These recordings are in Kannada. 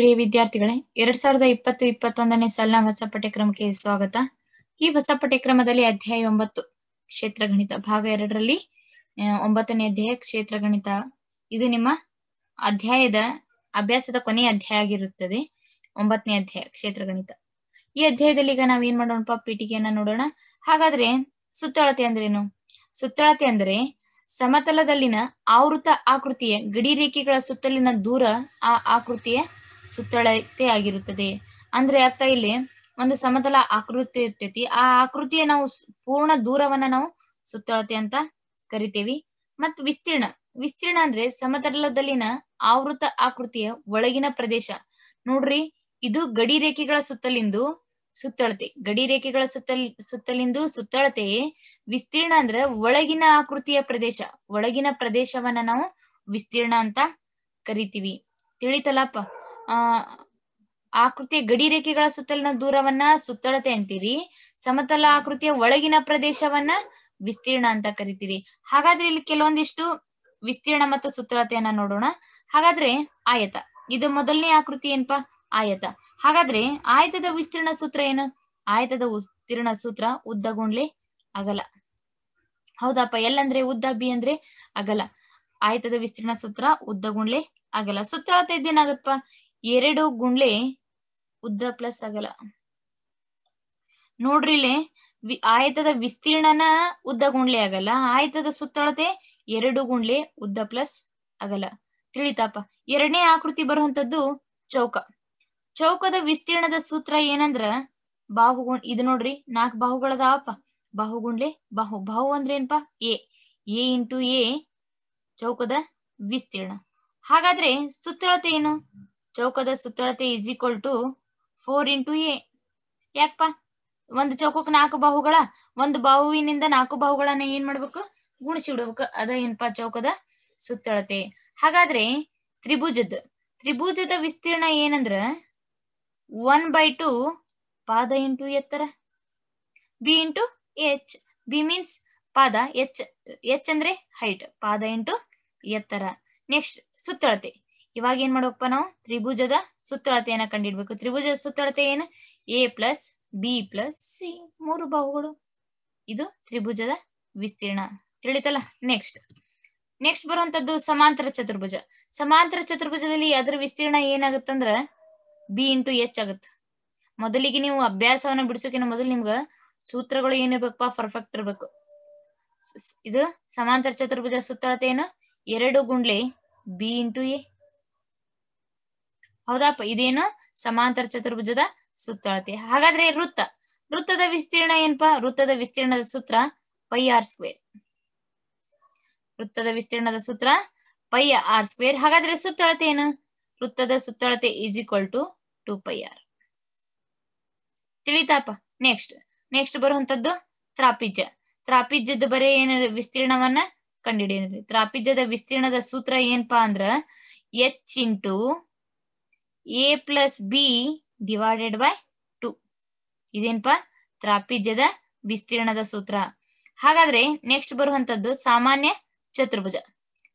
ಪ್ರಿಯ ವಿದ್ಯಾರ್ಥಿಗಳೇ ಎರಡ್ ಸಾವಿರದ ಇಪ್ಪತ್ತು ಇಪ್ಪತ್ತೊಂದನೇ ಸಾಲಿನ ಹೊಸ ಪಠ್ಯಕ್ರಮಕ್ಕೆ ಸ್ವಾಗತ ಈ ಹೊಸ ಪಠ್ಯಕ್ರಮದಲ್ಲಿ ಅಧ್ಯಾಯ ಒಂಬತ್ತು ಕ್ಷೇತ್ರ ಗಣಿತ ಭಾಗ ಎರಡರಲ್ಲಿ ಒಂಬತ್ತನೇ ಅಧ್ಯಾಯ ಕ್ಷೇತ್ರ ಗಣಿತ ಇದು ನಿಮ್ಮ ಅಧ್ಯಾಯದ ಅಭ್ಯಾಸದ ಕೊನೆಯ ಅಧ್ಯಾಯ ಆಗಿರುತ್ತದೆ ಒಂಬತ್ತನೇ ಅಧ್ಯಾಯ ಕ್ಷೇತ್ರ ಗಣಿತ ಈ ಅಧ್ಯಾಯದಲ್ಲಿ ಈಗ ನಾವ್ ಏನ್ ಮಾಡೋಣಪ್ಪ ಪೀಠಿಗೆಯನ್ನ ನೋಡೋಣ ಹಾಗಾದ್ರೆ ಸುತ್ತಳತೆ ಅಂದ್ರೇನು ಸುತ್ತಳತೆ ಅಂದ್ರೆ ಸಮತಲದಲ್ಲಿನ ಆವೃತ ಆಕೃತಿಯ ಗಡಿ ರೇಖೆಗಳ ಸುತ್ತಲಿನ ದೂರ ಆ ಆಕೃತಿಯ ಸುತ್ತಳತೆ ಆಗಿರುತ್ತದೆ ಅಂದ್ರೆ ಅರ್ಥ ಇಲ್ಲಿ ಒಂದು ಸಮತಲ ಆಕೃತಿ ಇರ್ತೈತಿ ಆ ಆಕೃತಿಯ ನಾವು ಪೂರ್ಣ ದೂರವನ್ನ ನಾವು ಸುತ್ತಳತೆ ಅಂತ ಕರಿತೇವಿ ಮತ್ ವಿಸ್ತೀರ್ಣ ವಿಸ್ತೀರ್ಣ ಅಂದ್ರೆ ಸಮತಲದಲ್ಲಿನ ಆವೃತ ಆಕೃತಿಯ ಒಳಗಿನ ಪ್ರದೇಶ ನೋಡ್ರಿ ಇದು ಗಡಿ ರೇಖೆಗಳ ಸುತ್ತಲಿಂದು ಸುತ್ತಳತೆ ಗಡಿ ರೇಖೆಗಳ ಸುತ್ತಲ್ ಸುತ್ತಲಿಂದು ಸುತ್ತಳತೆ ವಿಸ್ತೀರ್ಣ ಅಂದ್ರೆ ಒಳಗಿನ ಆಕೃತಿಯ ಪ್ರದೇಶ ಒಳಗಿನ ಪ್ರದೇಶವನ್ನ ನಾವು ವಿಸ್ತೀರ್ಣ ಅಂತ ಕರಿತೀವಿ ತಿಳಿತಲಪ್ಪ ಆ ಆಕೃತಿಯ ರೇಖೆಗಳ ಸುತ್ತಲಿನ ದೂರವನ್ನ ಸುತ್ತಳತೆ ಅಂತೀರಿ ಸಮತಲ ಆಕೃತಿಯ ಒಳಗಿನ ಪ್ರದೇಶವನ್ನ ವಿಸ್ತೀರ್ಣ ಅಂತ ಕರಿತೀರಿ ಹಾಗಾದ್ರೆ ಇಲ್ಲಿ ಕೆಲವೊಂದಿಷ್ಟು ವಿಸ್ತೀರ್ಣ ಮತ್ತು ಸುತ್ತಳತೆಯನ್ನ ನೋಡೋಣ ಹಾಗಾದ್ರೆ ಆಯತ ಇದು ಮೊದಲನೇ ಆಕೃತಿ ಏನ್ಪಾ ಆಯತ ಹಾಗಾದ್ರೆ ಆಯತದ ವಿಸ್ತೀರ್ಣ ಸೂತ್ರ ಏನು ಆಯತದ ವಿಸ್ತೀರ್ಣ ಸೂತ್ರ ಉದ್ದ ಅಗಲ ಹೌದಪ್ಪ ಎಲ್ಲಂದ್ರೆ ಉದ್ದ ಬಿ ಅಂದ್ರೆ ಅಗಲ ಆಯತದ ವಿಸ್ತೀರ್ಣ ಸೂತ್ರ ಉದ್ದ ಅಗಲ ಸುತ್ತಳತೆ ಇದೇನಾಗತ್ತಪ್ಪ ಎರಡು ಗುಂಡ್ಲೆ ಉದ್ದ ಪ್ಲಸ್ ಅಗಲ ನೋಡ್ರಿಲೆ ಆಯತದ ವಿಸ್ತೀರ್ಣನ ಉದ್ದ ಗುಂಡ್ಲೆ ಆಗಲ್ಲ ಆಯತದ ಸುತ್ತಳತೆ ಎರಡು ಗುಂಡ್ಲೆ ಉದ್ದ ಪ್ಲಸ್ ಅಗಲ ತಿಳಿತಾಪ ಎರಡನೇ ಆಕೃತಿ ಬರುವಂತದ್ದು ಚೌಕ ಚೌಕದ ವಿಸ್ತೀರ್ಣದ ಸೂತ್ರ ಏನಂದ್ರ ಬಾಹುಗು ಇದು ನೋಡ್ರಿ ನಾಲ್ಕು ಬಾಹುಗಳದಾವಪ್ಪ ಬಾಹುಗುಂಡ್ಲೆ ಬಾಹು ಬಾಹು ಅಂದ್ರೆ ಏನ್ಪ ಎ ಎ ಇಂಟು ಎ ಚೌಕದ ವಿಸ್ತೀರ್ಣ ಹಾಗಾದ್ರೆ ಸುತ್ತಳತೆ ಏನು ಚೌಕದ ಸುತ್ತಳತೆ is equal to four into a ಯಾಕಪ್ಪ ಒಂದು ಚೌಕಕ್ಕೆ ನಾಲ್ಕು ಬಾಹುಗಳ ಒಂದು ಬಾಹುವಿನಿಂದ ನಾಲ್ಕು ಬಾಹುಗಳನ್ನ ಏನ್ ಮಾಡ್ಬೇಕು ಬಿಡ್ಬೇಕು ಅದ ಏನಪ್ಪಾ ಚೌಕದ ಸುತ್ತಳತೆ ಹಾಗಾದ್ರೆ ತ್ರಿಭುಜದ ತ್ರಿಭುಜದ ವಿಸ್ತೀರ್ಣ ಏನಂದ್ರ ಒನ್ ಬೈ ಟು ಪಾದ ಇಂಟು ಎತ್ತರ b into h b means ಪಾದ ಎಚ್ ಎಚ್ ಅಂದ್ರೆ ಹೈಟ್ ಪಾದ ಇಂಟು ಎತ್ತರ ನೆಕ್ಸ್ಟ್ ಸುತ್ತಳತೆ ಇವಾಗ ಏನ್ ಮಾಡ್ಬೇಕಪ್ಪ ನಾವು ತ್ರಿಭುಜದ ಸುತ್ತಳತೆಯನ್ನ ಕಂಡಿಡ್ಬೇಕು ತ್ರಿಭುಜದ ಸುತ್ತಳತೆ ಏನು a plus b plus c ಮೂರು ಬಾಹುಗಳು ಇದು ತ್ರಿಭುಜದ ವಿಸ್ತೀರ್ಣ ತಿಳಿತಲ್ಲ ನೆಕ್ಸ್ಟ್ ನೆಕ್ಸ್ಟ್ ಬರುವಂತದ್ದು ಸಮಾಂತರ ಚತುರ್ಭುಜ ಸಮಾಂತರ ಚತುರ್ಭುಜದಲ್ಲಿ ಅದರ ವಿಸ್ತೀರ್ಣ ಏನಾಗುತ್ತಂದ್ರ ಬಿ ಇಂಟು ಎಚ್ ಆಗುತ್ತೆ ಮೊದಲಿಗೆ ನೀವು ಅಭ್ಯಾಸವನ್ನ ಬಿಡಿಸೋಕಿನ ಮೊದಲು ನಿಮ್ಗ ಸೂತ್ರಗಳು ಏನಿರ್ಬೇಕಪ್ಪ ಪರ್ಫೆಕ್ಟ್ ಇರ್ಬೇಕು ಇದು ಸಮಾಂತರ ಚತುರ್ಭುಜ ಸುತ್ತಳತೆ ಏನು ಎರಡು ಗುಂಡ್ಲಿ ಬಿ ಇಂಟು ಎ ಹೌದಾಪ ಇದೇನು ಸಮಾಂತರ ಚತುರ್ಭುಜದ ಸುತ್ತಳತೆ ಹಾಗಾದ್ರೆ ವೃತ್ತ ವೃತ್ತದ ವಿಸ್ತೀರ್ಣ ಏನ್ಪಾ ವೃತ್ತದ ವಿಸ್ತೀರ್ಣದ ಸೂತ್ರ ಪೈ ಆರ್ ಸ್ಕ್ವೇರ್ ವೃತ್ತದ ವಿಸ್ತೀರ್ಣದ ಸೂತ್ರ ಪೈ ಆರ್ ಸ್ಕ್ವೇರ್ ಹಾಗಾದ್ರೆ ಸುತ್ತಳತೆ ಏನು ವೃತ್ತದ ಸುತ್ತಳತೆ is equal to two pi r ತಿಳಿತಾಪ ನೆಕ್ಸ್ಟ್ ನೆಕ್ಸ್ಟ್ ಬರುವಂತದ್ದು ತ್ರಾಪಿಜ್ಯ ತ್ರಾಪಿಜ್ಯದ ಬರೇ ಏನ ವಿಸ್ತೀರ್ಣವನ್ನ ಕಂಡುಹಿಡಿಯ ತ್ರಾಪಿಜ್ಯದ ವಿಸ್ತೀರ್ಣದ ಸೂತ್ರ ಏನ್ಪಾ ಅಂದ್ರ h into a plus b divided by two ಇದೇನಪ್ಪ ತ್ರಾಪಿಜ್ಯದ ವಿಸ್ತೀರ್ಣದ ಸೂತ್ರ ಹಾಗಾದ್ರೆ ನೆಕ್ಸ್ಟ್ ಬರುವಂತದ್ದು ಸಾಮಾನ್ಯ ಚತುರ್ಭುಜ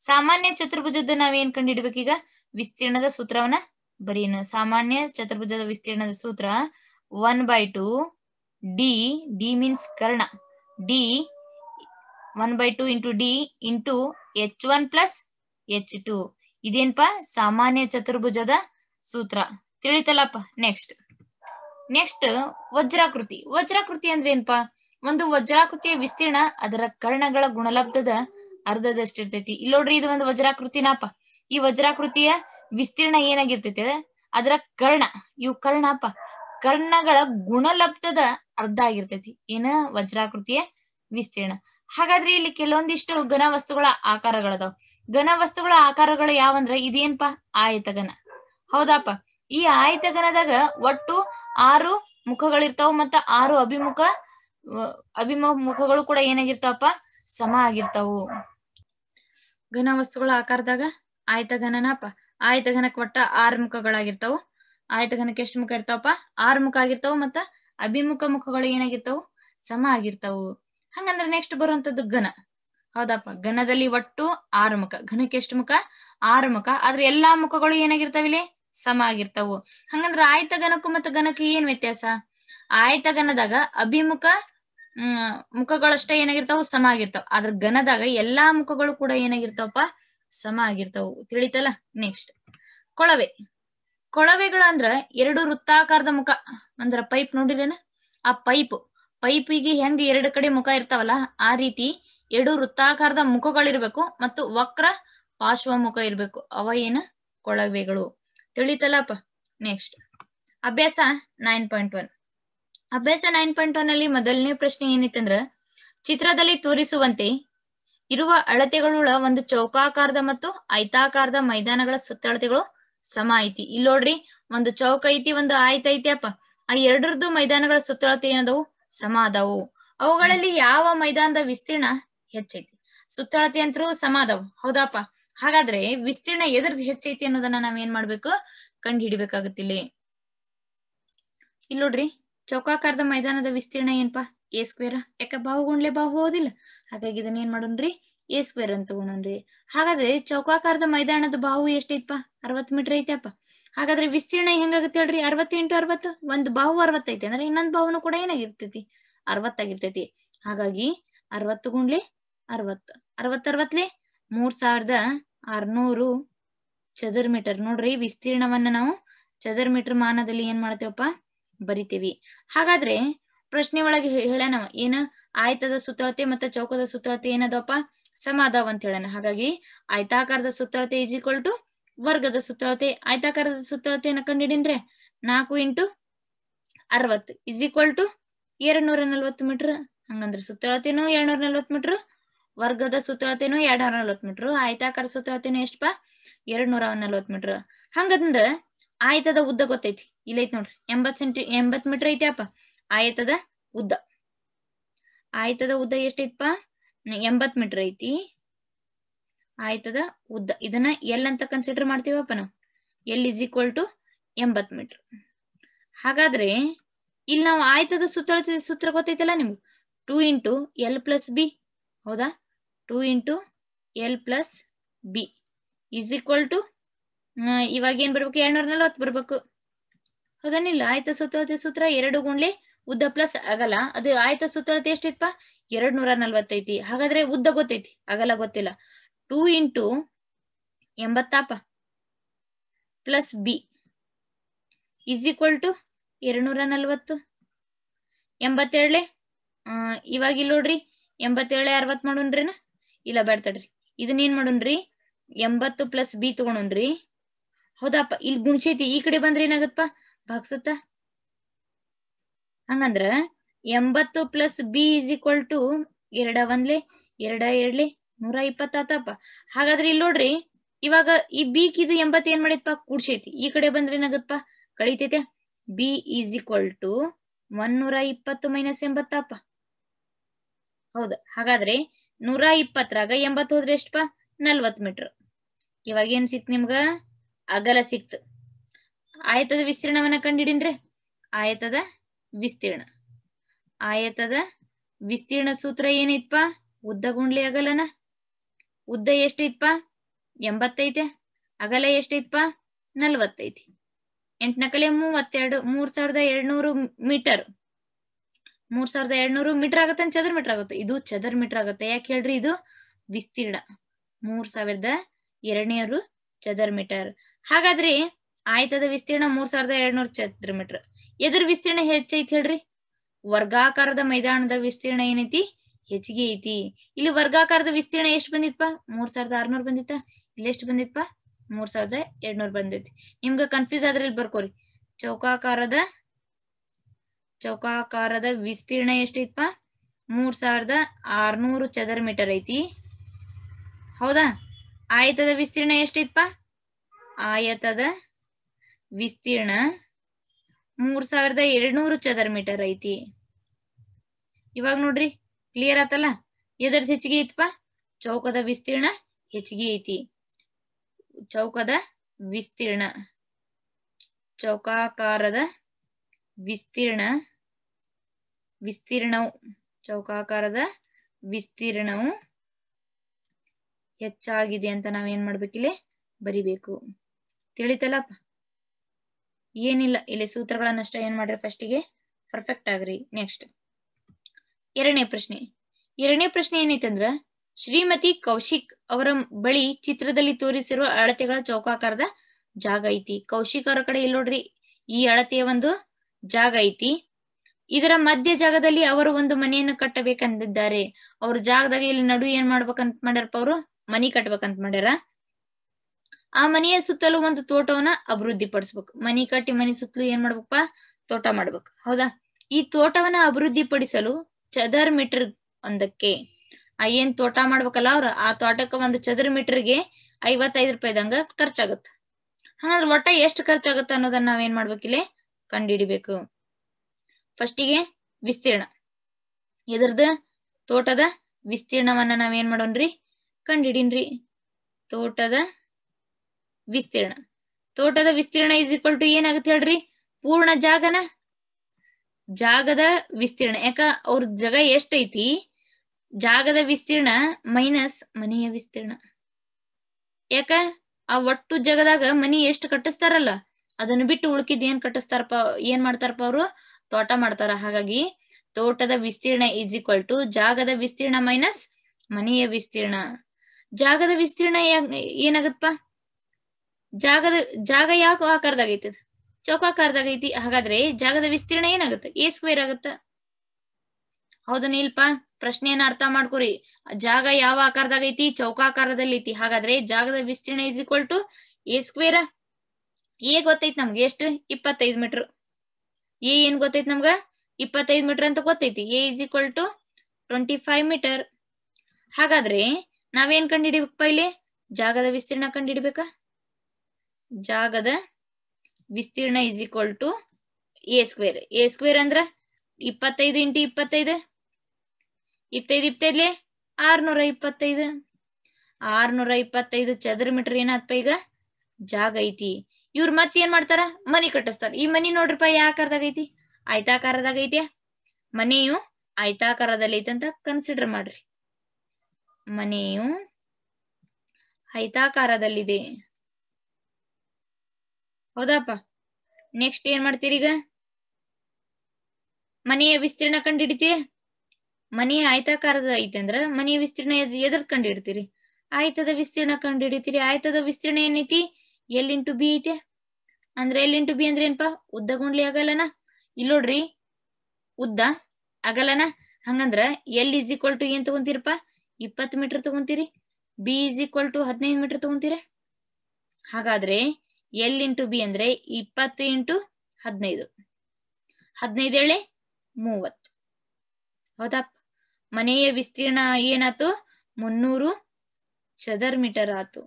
ಸಾಮಾನ್ಯ ಚತುರ್ಭುಜದ ನಾವೇನ್ ಈಗ ವಿಸ್ತೀರ್ಣದ ಸೂತ್ರವನ್ನ ಬರೀನು ಸಾಮಾನ್ಯ ಚತುರ್ಭುಜದ ವಿಸ್ತೀರ್ಣದ ಸೂತ್ರ one by two d d means ಕರ್ಣ d one by two into d into h one plus h two ಇದೇನ್ಪಾ ಸಾಮಾನ್ಯ ಚತುರ್ಭುಜದ ಸೂತ್ರ ತಿಳಿತಲ್ಲಪ್ಪ ನೆಕ್ಸ್ಟ್ ನೆಕ್ಸ್ಟ್ ವಜ್ರಾಕೃತಿ ವಜ್ರಾಕೃತಿ ಅಂದ್ರೆ ಏನ್ಪಾ ಒಂದು ವಜ್ರಾಕೃತಿಯ ವಿಸ್ತೀರ್ಣ ಅದರ ಕರ್ಣಗಳ ಗುಣಲಬ್ಧದ ಅರ್ಧದಷ್ಟಿರ್ತೈತಿ ಇಲ್ಲೋಡ್ರಿ ಇಲ್ಲಿ ನೋಡ್ರಿ ಇದು ಒಂದು ವಜ್ರಾಕೃತಿನಪ್ಪ ಈ ವಜ್ರಾಕೃತಿಯ ವಿಸ್ತೀರ್ಣ ಏನಾಗಿರ್ತೈತಿ ಅದರ ಕರ್ಣ ಇವು ಕರ್ಣಪ್ಪ ಕರ್ಣಗಳ ಗುಣಲಬ್ಧದ ಅರ್ಧ ಆಗಿರ್ತೈತಿ ಏನ ವಜ್ರಾಕೃತಿಯ ವಿಸ್ತೀರ್ಣ ಹಾಗಾದ್ರೆ ಇಲ್ಲಿ ಕೆಲವೊಂದಿಷ್ಟು ಘನ ವಸ್ತುಗಳ ಆಕಾರಗಳದಾವ್ ಘನ ವಸ್ತುಗಳ ಆಕಾರಗಳು ಯಾವಂದ್ರ ಇದೇನ್ಪಾ ಘನ ಹೌದಪ್ಪ ಈ ಆಯತಗನದಾಗ ಒಟ್ಟು ಆರು ಮುಖಗಳಿರ್ತಾವ ಮತ್ತ ಆರು ಅಭಿಮುಖ ಅಭಿಮುಖ ಮುಖಗಳು ಕೂಡ ಏನಾಗಿರ್ತಾವಪ್ಪ ಸಮ ಆಗಿರ್ತಾವು ಘನ ವಸ್ತುಗಳ ಆಕಾರದಾಗ ಆಯ್ತ ಆಯತಘನಕ್ ಒಟ್ಟ ಆರು ಮುಖಗಳಾಗಿರ್ತಾವು ಘನಕ್ಕೆ ಎಷ್ಟು ಮುಖ ಇರ್ತಾವಪ್ಪ ಆರು ಮುಖ ಆಗಿರ್ತಾವು ಮತ್ತ ಅಭಿಮುಖ ಮುಖಗಳು ಏನಾಗಿರ್ತಾವು ಸಮ ಆಗಿರ್ತಾವು ಹಂಗಂದ್ರೆ ನೆಕ್ಸ್ಟ್ ಬರುವಂತದ್ದು ಘನ ಹೌದಪ್ಪ ಘನದಲ್ಲಿ ಒಟ್ಟು ಆರು ಮುಖ ಘನಕ್ಕೆ ಎಷ್ಟು ಮುಖ ಆರು ಮುಖ ಆದ್ರೆ ಎಲ್ಲಾ ಮುಖಗಳು ಏನಾಗಿರ್ತಾವಿಲ್ಲಿ ಸಮ ಆಗಿರ್ತಾವು ಹಂಗಂದ್ರ ಆಯ್ತಗನಕ್ಕೂ ಮತ್ತ ಗನಕ ಏನ್ ವ್ಯತ್ಯಾಸ ಆಯ್ತಗನದಾಗ ಅಭಿಮುಖ ಹ್ಮ್ ಮುಖಗಳಷ್ಟ ಏನಾಗಿರ್ತಾವ ಸಮ ಆಗಿರ್ತಾವ ಆದ್ರ ಗನದಾಗ ಎಲ್ಲಾ ಮುಖಗಳು ಕೂಡ ಏನಾಗಿರ್ತಾವಪ್ಪ ಸಮ ಆಗಿರ್ತಾವ ತಿಳಿತಲ್ಲ ನೆಕ್ಸ್ಟ್ ಕೊಳವೆ ಅಂದ್ರ ಎರಡು ವೃತ್ತಾಕಾರದ ಮುಖ ಅಂದ್ರ ಪೈಪ್ ನೋಡಿರೇನ ಆ ಪೈಪ್ ಪೈಪಿಗೆ ಹೆಂಗ್ ಎರಡು ಕಡೆ ಮುಖ ಇರ್ತಾವಲ್ಲ ಆ ರೀತಿ ಎರಡು ವೃತ್ತಾಕಾರದ ಮುಖಗಳಿರ್ಬೇಕು ಮತ್ತು ವಕ್ರ ಪಾರ್ಶ್ವ ಮುಖ ಇರ್ಬೇಕು ಅವ ಏನ ಕೊಳವೆಗಳು ತಿಳಿತಲ್ಲಪ್ಪ ನೆಕ್ಸ್ಟ್ ಅಭ್ಯಾಸ ನೈನ್ ಪಾಯಿಂಟ್ ಒನ್ ಅಭ್ಯಾಸ ನೈನ್ ಪಾಯಿಂಟ್ ಒನ್ ಅಲ್ಲಿ ಮೊದಲನೇ ಪ್ರಶ್ನೆ ಏನಿತ್ತಂದ್ರ ಚಿತ್ರದಲ್ಲಿ ತೋರಿಸುವಂತೆ ಇರುವ ಅಳತೆಗಳುಳ್ಳ ಒಂದು ಚೌಕಾಕಾರದ ಮತ್ತು ಐತಾಕಾರದ ಮೈದಾನಗಳ ಸುತ್ತಳತೆಗಳು ಸಮ ಐತಿ ಇಲ್ಲಿ ನೋಡ್ರಿ ಒಂದು ಚೌಕ ಐತಿ ಒಂದು ಆಯ್ತ ಐತಿ ಅಪ್ಪ ಆ ಎರಡರದ್ದು ಮೈದಾನಗಳ ಸುತ್ತಳತೆ ಏನದವು ಸಮ ಅದಾವು ಅವುಗಳಲ್ಲಿ ಯಾವ ಮೈದಾನದ ವಿಸ್ತೀರ್ಣ ಹೆಚ್ಚೈತಿ ಸುತ್ತಳತೆ ಅಂತರೂ ಸಮ ಅದಾವು ಹೌದಾಪ ಹಾಗಾದ್ರೆ ವಿಸ್ತೀರ್ಣ ಎದ್ರದ್ದು ಹೆಚ್ಚೈತಿ ಅನ್ನೋದನ್ನ ನಾವ್ ಏನ್ ಮಾಡ್ಬೇಕು ಕಂಡು ಹಿಡಿಬೇಕಾಗತ್ತಿಲ್ಲಿ ಇಲ್ಲಿ ನೋಡ್ರಿ ಚೌಕಾಕಾರದ ಮೈದಾನದ ವಿಸ್ತೀರ್ಣ ಏನ್ಪಾ ಎ ಸ್ಕ್ವೇರ್ ಯಾಕ ಬಾಹು ಗುಂಡ್ಲೆ ಬಾಹು ಹೋದಿಲ್ಲ ಹಾಗಾಗಿ ಇದನ್ನ ಏನ್ ಮಾಡೋಣ್ರಿ ಎ ಸ್ಕ್ವೇರ್ ಅಂತ ತಗೊಂಡ್ರಿ ಹಾಗಾದ್ರೆ ಚೌಕಾಕಾರದ ಮೈದಾನದ ಬಾಹು ಎಷ್ಟೈತ್ಪಾ ಅರವತ್ ಮೀಟರ್ ಐತಪ್ಪ ಹಾಗಾದ್ರೆ ವಿಸ್ತೀರ್ಣ ಹೆಂಗಾಗುತ್ತೆ ಹೇಳ್ರಿ ಎಂಟು ಇಂಟು ಅರವತ್ತು ಒಂದ್ ಬಾಹು ಅರವತ್ತೈತೆ ಅಂದ್ರೆ ಇನ್ನೊಂದ್ ಬಾಹುನು ಕೂಡ ಏನಾಗಿರ್ತೈತಿ ಅರವತ್ತಾಗಿರ್ತೈತಿ ಹಾಗಾಗಿ ಅರವತ್ತು ಗುಂಡ್ಲಿ ಅರವತ್ತು ಅರವತ್ತರವತ್ಲಿ ಮೂರ್ ಸಾವಿರದ ಆರ್ನೂರು ಚದರ್ ಮೀಟರ್ ನೋಡ್ರಿ ವಿಸ್ತೀರ್ಣವನ್ನ ನಾವು ಚದರ್ ಮೀಟರ್ ಮಾನದಲ್ಲಿ ಏನ್ ಮಾಡ್ತೇವಪ್ಪ ಬರಿತೀವಿ ಹಾಗಾದ್ರೆ ಪ್ರಶ್ನೆ ಒಳಗೆ ಹೇಳೋಣ ಏನ ಆಯ್ತದ ಸುತ್ತಳತೆ ಮತ್ತ ಚೌಕದ ಸುತ್ತಳತೆ ಏನದಪ್ಪ ಸಮ ಅದಾವ ಅಂತ ಹೇಳೋಣ ಹಾಗಾಗಿ ಆಯ್ತಾಕಾರದ ಸುತ್ತಳತೆ ಈಜ್ ಈಕ್ವಲ್ ಟು ವರ್ಗದ ಸುತ್ತಳತೆ ಆಯ್ತಾಕಾರದ ಸುತ್ತಳತೆಯನ್ನ ಕಂಡಿಡಿನ್ರೆ ನಾಲ್ಕು ಇಂಟು ಅರವತ್ತು ಇಸ್ ಈಕ್ವಲ್ ಟು ಎರಡ್ ನಲ್ವತ್ತು ಮೀಟರ್ ಹಂಗಂದ್ರೆ ಸುತ್ತಳತೆನು ಎರಡ್ನೂರ ನೂರ ನಲ್ವತ್ತು ಮೀಟರ್ ವರ್ಗದ ಸುತ್ತಳತೆನು ಎರಡ್ ನೂರ ನಲ್ವತ್ ಮೀಟರ್ ಆಯತಾಕಾರ ಎಷ್ಟ್ ಎಷ್ಟಪ್ಪ ಎರಡ್ ನೂರ ನಲ್ವತ್ ಮೀಟರ್ ಹಂಗಂದ್ರ ಆಯತದ ಉದ್ದ ಗೊತ್ತೈತಿ ಇಲ್ಲೈತ್ ನೋಡ್ರಿ ಎಂಬತ್ ಸೆಂಟಿ ಎಂಬತ್ ಮೀಟರ್ ಐತಿ ಅಪ್ಪ ಆಯತದ ಉದ್ದ ಆಯತದ ಉದ್ದ ಎಷ್ಟೈತಪ್ಪ ಎಂಬತ್ ಮೀಟರ್ ಐತಿ ಆಯ್ತದ ಉದ್ದ ಇದನ್ನ ಎಲ್ ಅಂತ ಕನ್ಸಿಡರ್ ಮಾಡ್ತೀವಪ್ಪ ನಾವು ಎಲ್ ಇಸ್ ಈಕ್ವಲ್ ಟು ಎಂಬತ್ ಮೀಟರ್ ಹಾಗಾದ್ರೆ ಇಲ್ಲಿ ನಾವು ಆಯ್ತದ ಸೂತ್ರ ಸೂತ್ರ ಗೊತ್ತೈತಲ್ಲ ನಿಮ್ಗೆ two into l plus b ಹೌದಾ two into l plus b is equal to ಇವಾಗ ಏನ್ ಬರ್ಬೇಕು ಎರಡ್ನೂರ ನಲ್ವತ್ತು ಬರ್ಬೇಕು ಹೌದನಿಲ್ಲ ಆಯ್ತ ಸುತ್ತಳತೆ ಸೂತ್ರ ಎರಡು ಗುಂಡ್ಲಿ ಉದ್ದ ಪ್ಲಸ್ ಅಗಲ ಅದು ಆಯ್ತ ಸುತ್ತಳತೆ ಎಷ್ಟಿತ್ಪ ಎರಡ್ ನೂರ ನಲ್ವತ್ತೈತಿ ಹಾಗಾದ್ರೆ ಉದ್ದ ಗೊತ್ತೈತಿ ಅಗಲ ಗೊತ್ತಿಲ್ಲ ಟೂ ಇಂಟು ಎಂಬತ್ತಾಪ plus b is equal to ಎರಡ್ನೂರ ನಲ್ವತ್ತು ಎಂಬತ್ತೇಳೆ ಇವಾಗ ನೋಡ್ರಿ ಎಂಬತ್ತೇಳೆ ಅರವತ್ ಮಾಡೋಣ್ರಿನ ಇಲ್ಲ ಬ್ಯಾಡ್ ತಡ್ರಿ ಇದನ್ನ ಏನ್ ಮಾಡೋಣ್ರಿ ಎಂಬತ್ತು ಪ್ಲಸ್ ಬಿ ತಗೊಂಡ್ರಿ ಹೌದಪ್ಪ ಇಲ್ಲಿ ಗುಣ್ಸೈತಿ ಈ ಕಡೆ ಬಂದ್ರೆ ಏನಾಗತ್ಪ ಭಾಗ್ಸುತ್ತ ಹಂಗಂದ್ರ ಎಂಬತ್ತು plus b is equal to ಎರಡ ಒಂದ್ಲೆ ಎರಡ ಎರಡ್ಲೆ ನೂರ ಇಪ್ಪತ್ತಾತಪ್ಪ ಹಾಗಾದ್ರೆ ಇಲ್ಲಿ ನೋಡ್ರಿ ಇವಾಗ ಈ ಬಿಕ್ ಇದು ಎಂಬತ್ ಏನ್ ಮಾಡಿತ್ಪ ಕೂಡ್ಸೈತಿ ಈ ಕಡೆ ಬಂದ್ರೆ ಏನಾಗತ್ಪ ಕಳಿತೈತೆ b is equal to one ಇಪ್ಪತ್ತು ಮೈನಸ್ ಎಂಬತ್ತಪ್ಪ ಹೌದು ಹಾಗಾದ್ರೆ ನೂರ ಇಪ್ಪತ್ತರಾಗ ಎಂಬತ್ ಹೋದ್ರೆ ಎಷ್ಟಪ್ಪ ನಲ್ವತ್ ಮೀಟರ್ ಇವಾಗ ಏನ್ ಸಿಕ್ತು ನಿಮ್ಗ ಅಗಲ ಸಿಕ್ತ ಆಯತದ ವಿಸ್ತೀರ್ಣವನ್ನ ಕಂಡಿಡೀನ್ರಿ ಆಯತದ ವಿಸ್ತೀರ್ಣ ಆಯತದ ವಿಸ್ತೀರ್ಣ ಸೂತ್ರ ಏನೈತ್ಪ ಉದ್ದ ಗುಂಡ್ಲಿ ಅಗಲನ ಉದ್ದ ಎಷ್ಟೈತ್ಪ ಎಂಬತ್ತೈತೆ ಅಗಲ ಎಷ್ಟೈತ್ಪ ನಲ್ವತ್ತೈತಿ ಎಂಟ್ನಕಲೆ ಮೂವತ್ತೆರಡು ಮೂರ್ ಸಾವಿರದ ಎರಡ್ನೂರು ಮೀಟರ್ ಮೂರ್ ಸಾವಿರದ ಎರಡ್ನೂರು ಮೀಟರ್ ಆಗುತ್ತೆ ಚದರ್ ಮೀಟರ್ ಆಗುತ್ತೆ ಇದು ಚದರ್ ಮೀಟರ್ ಆಗುತ್ತೆ ಯಾಕೆ ಹೇಳ್ರಿ ಇದು ವಿಸ್ತೀರ್ಣ ಮೂರ್ ಸಾವಿರದ ಎರಡನೇರು ಚದರ್ ಮೀಟರ್ ಹಾಗಾದ್ರೆ ಆಯ್ತದ ವಿಸ್ತೀರ್ಣ ಮೂರ್ ಸಾವಿರದ ಎರಡ್ನೂರು ಚದರ್ ಮೀಟರ್ ಎದ್ರ ವಿಸ್ತೀರ್ಣ ಹೆಚ್ಚೈತಿ ಹೇಳ್ರಿ ವರ್ಗಾಕಾರದ ಮೈದಾನದ ವಿಸ್ತೀರ್ಣ ಏನೈತಿ ಹೆಚ್ಚಿಗೆ ಐತಿ ಇಲ್ಲಿ ವರ್ಗಾಕಾರದ ವಿಸ್ತೀರ್ಣ ಎಷ್ಟು ಬಂದಿತ್ಪ ಮೂರ್ ಸಾವಿರದ ಆರ್ನೂರ್ ಬಂದಿತ್ತ ಇಲ್ಲಿ ಎಷ್ಟು ಬಂದಿತ್ಪ ಮೂರ್ ಸಾವಿರದ ಎರಡ್ನೂರ್ ಬಂದೈತಿ ನಿಮ್ಗ ಕನ್ಫ್ಯೂಸ್ ಆದ್ರೆ ಇಲ್ಲಿ ಬರ್ಕೋರಿ ಚೌಕಾಕಾರದ ಚೌಕಾಕಾರದ ವಿಸ್ತೀರ್ಣ ಎಷ್ಟಿತ್ಪ ಮೂರ್ ಸಾವಿರದ ಆರ್ನೂರು ಚದರ ಮೀಟರ್ ಐತಿ ಹೌದಾ ಆಯತದ ವಿಸ್ತೀರ್ಣ ಎಷ್ಟಿತ್ಪ ಆಯತದ ವಿಸ್ತೀರ್ಣ ಮೂರ್ ಸಾವಿರದ ಎರಡ್ನೂರು ಚದರ ಮೀಟರ್ ಐತಿ ಇವಾಗ ನೋಡ್ರಿ ಕ್ಲಿಯರ್ ಆತಲ್ಲ ಎದರ್ದ ಹೆಚ್ಚಿಗೆ ಐತಪ್ಪ ಚೌಕದ ವಿಸ್ತೀರ್ಣ ಹೆಚ್ಚಿಗೆ ಐತಿ ಚೌಕದ ವಿಸ್ತೀರ್ಣ ಚೌಕಾಕಾರದ ವಿಸ್ತೀರ್ಣ ವಿಸ್ತೀರ್ಣವು ಚೌಕಾಕಾರದ ವಿಸ್ತೀರ್ಣವು ಹೆಚ್ಚಾಗಿದೆ ಅಂತ ನಾವೇನ್ ಮಾಡ್ಬೇಕಿಲ್ಲಿ ಬರಿಬೇಕು ತಿಳಿತಲ್ಲಪ್ಪ ಏನಿಲ್ಲ ಇಲ್ಲಿ ಸೂತ್ರಗಳನ್ನಷ್ಟ ಏನ್ ಮಾಡ್ರಿ ಫಸ್ಟಿಗೆ ಪರ್ಫೆಕ್ಟ್ ಆಗ್ರಿ ನೆಕ್ಸ್ಟ್ ಎರಡನೇ ಪ್ರಶ್ನೆ ಎರಡನೇ ಪ್ರಶ್ನೆ ಏನೈತಂದ್ರ ಶ್ರೀಮತಿ ಕೌಶಿಕ್ ಅವರ ಬಳಿ ಚಿತ್ರದಲ್ಲಿ ತೋರಿಸಿರುವ ಅಳತೆಗಳ ಚೌಕಾಕಾರದ ಜಾಗ ಐತಿ ಕೌಶಿಕ್ ಅವರ ಕಡೆ ಇಲ್ಲ ನೋಡ್ರಿ ಈ ಅಳತೆಯ ಒಂದು ಜಾಗ ಐತಿ ಇದರ ಮಧ್ಯ ಜಾಗದಲ್ಲಿ ಅವರು ಒಂದು ಮನೆಯನ್ನು ಕಟ್ಟಬೇಕಂದಿದ್ದಾರೆ ಅವ್ರ ಜಾಗದಾಗ ಇಲ್ಲಿ ನಡು ಏನ್ ಮಾಡ್ಬೇಕಂತ ಮಾಡ್ಯಾರಪ್ಪ ಅವರು ಮನಿ ಕಟ್ಬೇಕಂತ ಮಾಡ್ಯಾರ ಆ ಮನೆಯ ಸುತ್ತಲೂ ಒಂದು ತೋಟವನ್ನ ಅಭಿವೃದ್ಧಿ ಪಡಿಸ್ಬೇಕು ಮನಿ ಕಟ್ಟಿ ಮನಿ ಸುತ್ತಲೂ ಏನ್ ಮಾಡ್ಬೇಕಪ್ಪ ತೋಟ ಮಾಡ್ಬೇಕು ಹೌದಾ ಈ ತೋಟವನ್ನ ಅಭಿವೃದ್ಧಿ ಪಡಿಸಲು ಚದರ್ ಮೀಟರ್ ಒಂದಕ್ಕೆ ಆ ಏನ್ ತೋಟ ಮಾಡ್ಬೇಕಲ್ಲ ಅವ್ರ ಆ ತೋಟಕ್ಕ ಒಂದು ಚದರ್ ಮೀಟರ್ಗೆ ಐವತ್ತೈದು ರೂಪಾಯಿದಂಗ ಖರ್ಚಾಗತ್ತ ಹಂಗಂದ್ರೆ ಒಟ್ಟ ಎಷ್ಟು ಖರ್ಚಾಗತ್ತ ಅನ್ನೋದನ್ನ ನಾವೇನ್ ಮಾಡ್ಬೇಕಿಲ್ಲೇ ಕಂಡು ಹಿಡಿಬೇಕು ಫಸ್ಟಿಗೆ ವಿಸ್ತೀರ್ಣ ಎದ್ರದ ತೋಟದ ವಿಸ್ತೀರ್ಣವನ್ನ ನಾವೇನ್ ಮಾಡೋಣ್ರಿ ಕಂಡಿಡೀನ್ರಿ ತೋಟದ ವಿಸ್ತೀರ್ಣ ತೋಟದ ವಿಸ್ತೀರ್ಣ ಈಸ್ ಈಕ್ವಲ್ ಟು ಏನಾಗುತ್ತೆ ಹೇಳ್ರಿ ಪೂರ್ಣ ಜಾಗನ ಜಾಗದ ವಿಸ್ತೀರ್ಣ ಯಾಕ ಅವ್ರ ಜಾಗ ಎಷ್ಟೈತಿ ಜಾಗದ ವಿಸ್ತೀರ್ಣ ಮೈನಸ್ ಮನೆಯ ವಿಸ್ತೀರ್ಣ ಯಾಕ ಆ ಒಟ್ಟು ಜಾಗದಾಗ ಮನಿ ಎಷ್ಟು ಕಟ್ಟಿಸ್ತಾರಲ್ಲ ಅದನ್ನ ಬಿಟ್ಟು ಉಳ್ಕಿದ್ ಏನ್ ಕಟ್ಟಿಸ್ತಾರಪ್ಪ ಏನ್ ಮಾಡ್ತಾರಪ್ಪ ಅವ್ರು ತೋಟ ಮಾಡ್ತಾರ ಹಾಗಾಗಿ ತೋಟದ ವಿಸ್ತೀರ್ಣ ಈಸ್ ಈಕ್ವಲ್ ಟು ಜಾಗದ ವಿಸ್ತೀರ್ಣ ಮೈನಸ್ ಮನೆಯ ವಿಸ್ತೀರ್ಣ ಜಾಗದ ವಿಸ್ತೀರ್ಣ ಏನಾಗತ್ಪ ಜಾಗದ ಜಾಗ ಯಾಕ ಆಕಾರದಾಗೈತಿ ಚೌಕಾಕಾರದಾಗೈತಿ ಹಾಗಾದ್ರೆ ಜಾಗದ ವಿಸ್ತೀರ್ಣ ಏನಾಗುತ್ತೆ ಎ ಸ್ಕ್ವೇರ್ ಆಗತ್ತ ಹೌದನ ಇಲ್ಪ ಪ್ರಶ್ನೆಯನ್ನ ಅರ್ಥ ಮಾಡ್ಕೊರಿ ಜಾಗ ಯಾವ ಆಕಾರದಾಗೈತಿ ಐತಿ ಚೌಕಾಕಾರದಲ್ಲಿ ಐತಿ ಹಾಗಾದ್ರೆ ಜಾಗದ ವಿಸ್ತೀರ್ಣ is equal to a square a ಗೊತ್ತೈತಿ ನಮ್ಗೆ ಎಷ್ಟು ಇಪ್ಪತ್ತೈದು ಮೀಟರ್ ಎ ಏನ್ ಗೊತ್ತೈತಿ ನಮ್ಗ ಇಪ್ಪತ್ತೈದು ಮೀಟರ್ ಅಂತ ಗೊತ್ತೈತಿ a is equal to twenty five metre ಹಾಗಾದ್ರೆ ನಾವೇನ್ ಕಂಡು ಹಿಡಿಬೇಕಪ್ಪ ಜಾಗದ ವಿಸ್ತೀರ್ಣ ಕಂಡು ಜಾಗದ ವಿಸ್ತೀರ್ಣ is equal to a square a square ಅಂದ್ರ ಇಪ್ಪತ್ತೈದು ಇಂಟು ಇಪ್ಪತ್ತೈದು ಇಪ್ಪತ್ತೈದು ಇಪ್ಪತ್ತೈದ್ಲೆ ಆರ್ನೂರ ಇಪ್ಪತ್ತೈದು ಆರ್ನೂರ ಇಪ್ಪತ್ತೈದು ಚದರ ಮೀಟರ್ ಏನಾಗ್ತಪ್ಪ ಈಗ ಜಾಗ ಐತಿ ಇವ್ರ ಮತ್ತೆ ಏನ್ ಮಾಡ್ತಾರ ಮನಿ ಕಟ್ಟಿಸ್ತಾರ ಈ ಮನಿ ನೋಡ್ರಿಪಾ ಯಾಕಾರದಾಗ ಐತಿ ಆಯ್ತಾಕಾರದಾಗ ಐತಿಯಾ ಮನೆಯು ಆಯ್ತಾಕಾರದಲ್ಲಿ ಐತಿ ಅಂತ ಕನ್ಸಿಡರ್ ಮಾಡ್ರಿ ಮನೆಯು ಆಯ್ತಾಕಾರದಲ್ಲಿದೆ ಹೌದಪ್ಪ ನೆಕ್ಸ್ಟ್ ಏನ್ ಮಾಡ್ತೀರಿ ಈಗ ಮನೆಯ ವಿಸ್ತೀರ್ಣ ಕಂಡು ಮನೆಯ ಆಯ್ತಾಕಾರದ ಐತೆ ಅಂದ್ರ ಮನೆಯ ವಿಸ್ತೀರ್ಣ ಎದ್ರದ್ ಕಂಡಿಡ್ತೀರಿ ಆಯ್ತದ ವಿಸ್ತೀರ್ಣ ಕಂಡು ಹಿಡಿತೀರಿ ಆಯ್ತದ ವಿಸ್ತೀರ್ಣ ಏನೈತಿ ಎಲ್ ಇಂಟು ಬಿ ಐತೆ ಅಂದ್ರೆ ಎಲ್ ಇಂಟು ಬಿ ಅಂದ್ರೆ ಏನ್ಪ ಉದ್ದ ಗುಂಡ್ಲಿ ಆಗಲ್ಲನ ಇಲ್ಲಿ ನೋಡ್ರಿ ಉದ್ದ ಆಗಲ್ಲನ ಹಂಗಂದ್ರ ಎಲ್ ಇಸ್ ಈಕ್ವಲ್ ಟು ಏನ್ ತಗೊಂತೀರಪ್ಪ ಇಪ್ಪತ್ತು ಮೀಟರ್ ತಗೊಂತೀರಿ ಬಿ ಇಸ್ ಈಕ್ವಲ್ ಟು ಹದಿನೈದು ಮೀಟರ್ ತಗೊಂತೀರ ಹಾಗಾದ್ರೆ ಎಲ್ ಇಂಟು ಬಿ ಅಂದ್ರೆ ಇಪ್ಪತ್ತು ಇಂಟು ಹದಿನೈದು ಹದಿನೈದು ಹೇಳಿ ಮೂವತ್ತು ಹೌದಪ್ಪ ಮನೆಯ ವಿಸ್ತೀರ್ಣ ಏನಾಯ್ತು ಮುನ್ನೂರು ಚದರ್ ಮೀಟರ್ ಆತು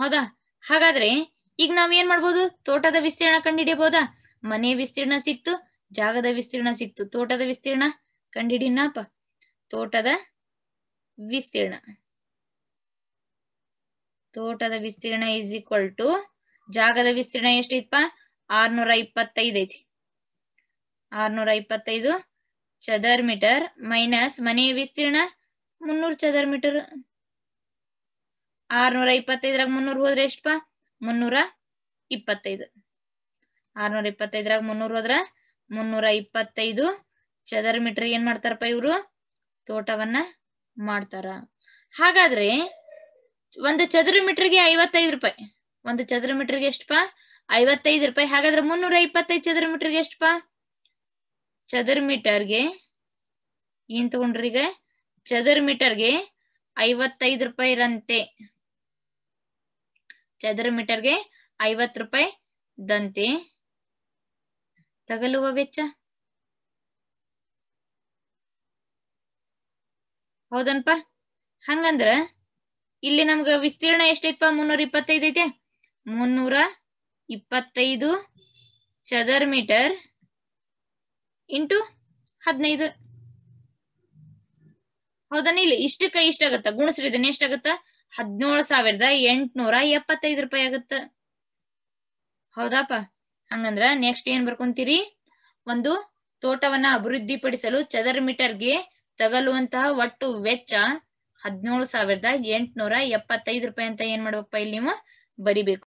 ಹೌದಾ ಹಾಗಾದ್ರೆ ಈಗ ನಾವ್ ಏನ್ ಮಾಡ್ಬೋದು ತೋಟದ ವಿಸ್ತೀರ್ಣ ಕಂಡಿಡಿಯಬಹುದಾ ಮನೆ ವಿಸ್ತೀರ್ಣ ಸಿಕ್ತು ಜಾಗದ ವಿಸ್ತೀರ್ಣ ಸಿಕ್ತು ತೋಟದ ವಿಸ್ತೀರ್ಣ ಕಂಡಿಡಿನಪ್ಪ ತೋಟದ ವಿಸ್ತೀರ್ಣ ತೋಟದ ವಿಸ್ತೀರ್ಣ ಇಸ್ ಈಕ್ವಲ್ ಟು ಜಾಗದ ವಿಸ್ತೀರ್ಣ ಎಷ್ಟಿತ್ಪ ಆರ್ನೂರ ಇಪ್ಪತ್ತೈದು ಐತಿ ಆರ್ನೂರ ಇಪ್ಪತ್ತೈದು ಚದರ್ ಮೀಟರ್ ಮೈನಸ್ ಮನೆಯ ವಿಸ್ತೀರ್ಣ ಮುನ್ನೂರು ಚದರ್ ಮೀಟರ್ ಆರ್ನೂರ ಇಪ್ಪತ್ತೈದ್ರಾಗ ಮುನ್ನೂರ್ ಹೋದ್ರೆ ಎಷ್ಟಪ್ಪ ಮುನ್ನೂರ ಇಪ್ಪತ್ತೈದು ಆರ್ನೂರ ಇಪ್ಪತ್ತೈದ್ರಾಗ ಮುನ್ನೂರ್ ಹೋದ್ರ ಮುನ್ನೂರ ಇಪ್ಪತ್ತೈದು ಚದರ ಮೀಟರ್ ಏನ್ ಮಾಡ್ತಾರಪ್ಪ ಇವ್ರು ತೋಟವನ್ನ ಮಾಡ್ತಾರ ಹಾಗಾದ್ರೆ ಒಂದು ಚದರ ಮೀಟರ್ಗೆ ಐವತ್ತೈದು ರೂಪಾಯಿ ಒಂದು ಚದರ ಮೀಟರ್ಗೆ ಎಷ್ಟಪ್ಪ ಐವತ್ತೈದು ರೂಪಾಯಿ ಹಾಗಾದ್ರೆ ಮುನ್ನೂರ ಇಪ್ಪತ್ತೈದು ಚದರ ಮೀಟರ್ಗೆ ಎಷ್ಟಪ್ಪ ಚದರ ಮೀಟರ್ಗೆ ಏನ್ ತಗೊಂಡ್ರಿ ಈಗ ಚದರ್ ಮೀಟರ್ಗೆ ಐವತ್ತೈದು ರೂಪಾಯಿ ಇರಂತೆ ಚದರ ಮೀಟರ್ಗೆ ಐವತ್ ರೂಪಾಯಿ ದಂತಿ ತಗಲುವ ವೆಚ್ಚ ಹೌದನ್ಪ ಹಂಗಂದ್ರ ಇಲ್ಲಿ ನಮ್ಗ ವಿಸ್ತೀರ್ಣ ಎಷ್ಟೈತ್ಪ ಮುನ್ನೂರ ಇಪ್ಪತ್ತೈದು ಐತೆ ಮುನ್ನೂರ ಇಪ್ಪತ್ತೈದು ಚದರ್ ಮೀಟರ್ ಇಂಟು ಹದಿನೈದು ಹೌದನ್ನ ಇಲ್ಲಿ ಇಷ್ಟಕ್ಕ ಇಷ್ಟಾಗತ್ತ ಗುಣಸ್ರಿ ಇದನ್ನ ಎಷ್ಟಾಗತ್ತ ಹದಿನೇಳು ಸಾವಿರದ ಎಂಟುನೂರ ಎಪ್ಪತ್ತೈದು ರೂಪಾಯಿ ಆಗುತ್ತ ಹೌದಾಪ ಹಂಗಂದ್ರ ನೆಕ್ಸ್ಟ್ ಏನ್ ಬರ್ಕೊಂತೀರಿ ಒಂದು ತೋಟವನ್ನ ಅಭಿವೃದ್ಧಿಪಡಿಸಲು ಚದರ ಮೀಟರ್ಗೆ ತಗಲುವಂತಹ ಒಟ್ಟು ವೆಚ್ಚ ಹದಿನೇಳು ಸಾವಿರದ ಎಂಟುನೂರ ಎಪ್ಪತ್ತೈದು ರೂಪಾಯಿ ಅಂತ ಏನ್ ಮಾಡ್ಬೇಕಪ್ಪ ಇಲ್ಲಿ ನೀವು ಬರಿಬೇಕು